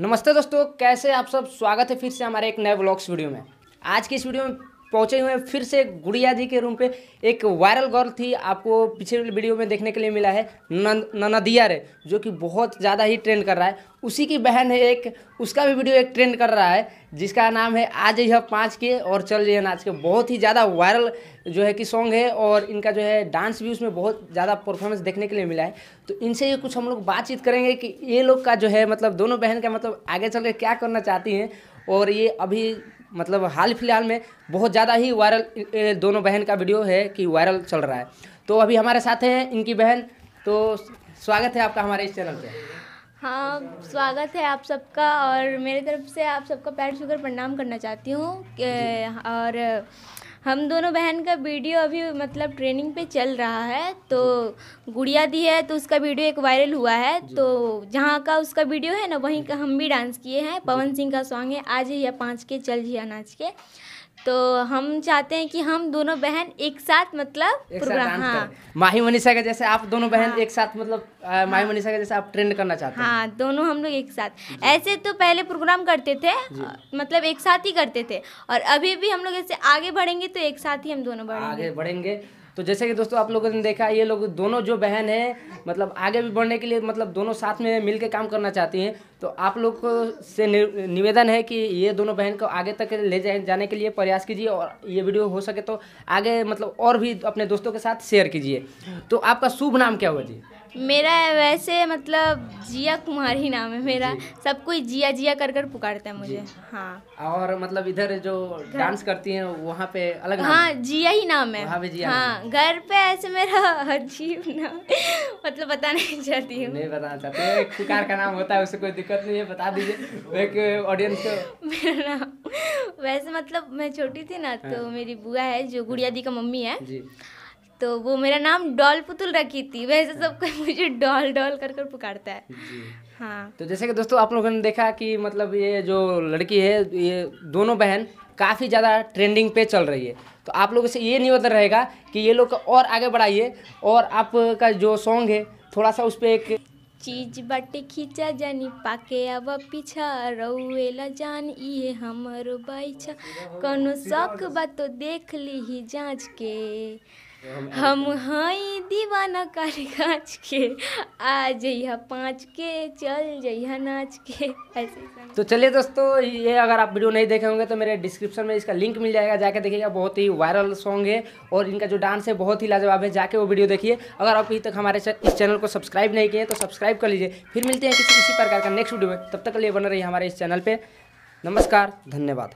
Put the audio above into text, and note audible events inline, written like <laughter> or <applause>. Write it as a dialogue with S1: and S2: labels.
S1: नमस्ते दोस्तों कैसे आप सब स्वागत है फिर से हमारे एक नए ब्लॉग्स वीडियो में आज की इस वीडियो में पहुँचे हुए फिर से गुड़िया जी के रूम पे एक वायरल गर्ल थी आपको पिछले वीडियो में देखने के लिए मिला है ननदिया रे जो कि बहुत ज़्यादा ही ट्रेंड कर रहा है उसी की बहन है एक उसका भी वीडियो एक ट्रेंड कर रहा है जिसका नाम है आज यह पाँच के और चल जाइए नाच के बहुत ही ज़्यादा वायरल जो है कि सॉन्ग है और इनका जो है डांस भी उसमें बहुत ज़्यादा परफॉर्मेंस देखने के लिए मिला है तो इनसे ये कुछ हम लोग बातचीत करेंगे कि ये लोग का जो है मतलब दोनों बहन का मतलब आगे चल के क्या करना चाहती हैं और ये अभी मतलब हाल फिलहाल में बहुत ज़्यादा ही वायरल दोनों बहन का वीडियो है कि वायरल चल रहा है तो अभी हमारे साथ हैं इनकी बहन तो स्वागत है आपका हमारे इस चैनल
S2: पे हाँ स्वागत है आप सबका और मेरी तरफ से आप सबका पैर शुगर प्रणाम करना चाहती हूँ और हम दोनों बहन का वीडियो अभी मतलब ट्रेनिंग पे चल रहा है तो गुड़िया दी है तो उसका वीडियो एक वायरल हुआ है तो जहाँ का उसका वीडियो है ना वहीं का हम भी डांस किए हैं पवन सिंह का सॉन्ग है आज या पाँच के चल जिया नाच के तो हम चाहते हैं कि हम दोनों बहन एक साथ मतलब एक साथ हाँ। माही मनीषा का जैसे आप दोनों बहन हाँ। एक साथ मतलब आ, हाँ। माही मनीषा का जैसे आप ट्रेंड करना चाहते हैं हाँ दोनों हम लोग एक साथ ऐसे तो पहले प्रोग्राम करते थे मतलब एक साथ ही करते थे और अभी भी हम लोग ऐसे आगे बढ़ेंगे तो एक साथ ही हम दोनों बढ़ेंगे आगे
S1: बढ़ेंगे तो जैसे कि दोस्तों आप लोगों ने देखा ये लोग दोनों जो बहन है मतलब आगे भी बढ़ने के लिए मतलब दोनों साथ में मिल के काम करना चाहती हैं तो आप लोग से निवेदन है कि ये दोनों बहन को आगे तक ले जाए जाने के लिए प्रयास कीजिए और ये वीडियो हो सके तो आगे मतलब और भी अपने दोस्तों के साथ शेयर कीजिए तो आपका शुभ नाम क्या हुआ जी
S2: मेरा वैसे मतलब जिया कुमार ही नाम है मेरा सब कोई जिया जिया कर कर पुकारता है मुझे हाँ
S1: और मतलब इधर जो डांस करती हैं वहाँ पे अलग हाँ नाम।
S2: जिया ही नाम है वहाँ पे जिया हाँ घर पे ऐसे मेरा <laughs> अजीब नाम मतलब बता नहीं चाहती हूँ
S1: नहीं बताना चाहते एक पुकार का नाम होता है उससे कोई दिक्कत नहीं है बता दीजिए एक ऑडियंस को
S2: <laughs> मेरा नाम वैसे मतलब मैं छोटी थी ना तो हाँ। मेरी बुआ है जो गुड़िया दी का मम्मी है जी तो वो मेरा नाम डॉल पुतुल रखी थी वैसे सब कोई मुझे डॉल डॉल कर कर पुकारता है हाँ
S1: तो जैसे कि दोस्तों आप लोगों ने देखा कि मतलब ये जो लड़की है ये दोनों बहन काफ़ी ज़्यादा ट्रेंडिंग पे चल रही है तो आप लोगों से ये निवेदन मतलब रहेगा कि ये लोग और आगे बढ़ाइए और आपका जो सॉन्ग है थोड़ा सा उस पर एक
S2: चीज बट खींचा जानी पाके अब पीछा रउेला जान ये हमारो बाई छो शौक बात तो देख ली ही जांच के हम हई हाँ, दीवाना काली कांच के आ जइहा पाँच के चल जइहा नाच के ऐसे
S1: तो चलिए दोस्तों ये अगर आप वीडियो नहीं देखे होंगे तो मेरे डिस्क्रिप्शन में इसका लिंक मिल जाएगा जाके देखिएगा बहुत ही वायरल सॉन्ग है और इनका जो डांस है बहुत ही लाजवाब है जाके वो वीडियो देखिए अगर आप अभी तक हमारे इस चैनल को सब्सक्राइब नहीं किए तो सब्सक्राइब कर लीजिए फिर मिलते हैं किसी किसी प्रकार का नेक्स्ट वीडियो में तब तक के लिए बन रही है हमारे इस चैनल पर नमस्कार धन्यवाद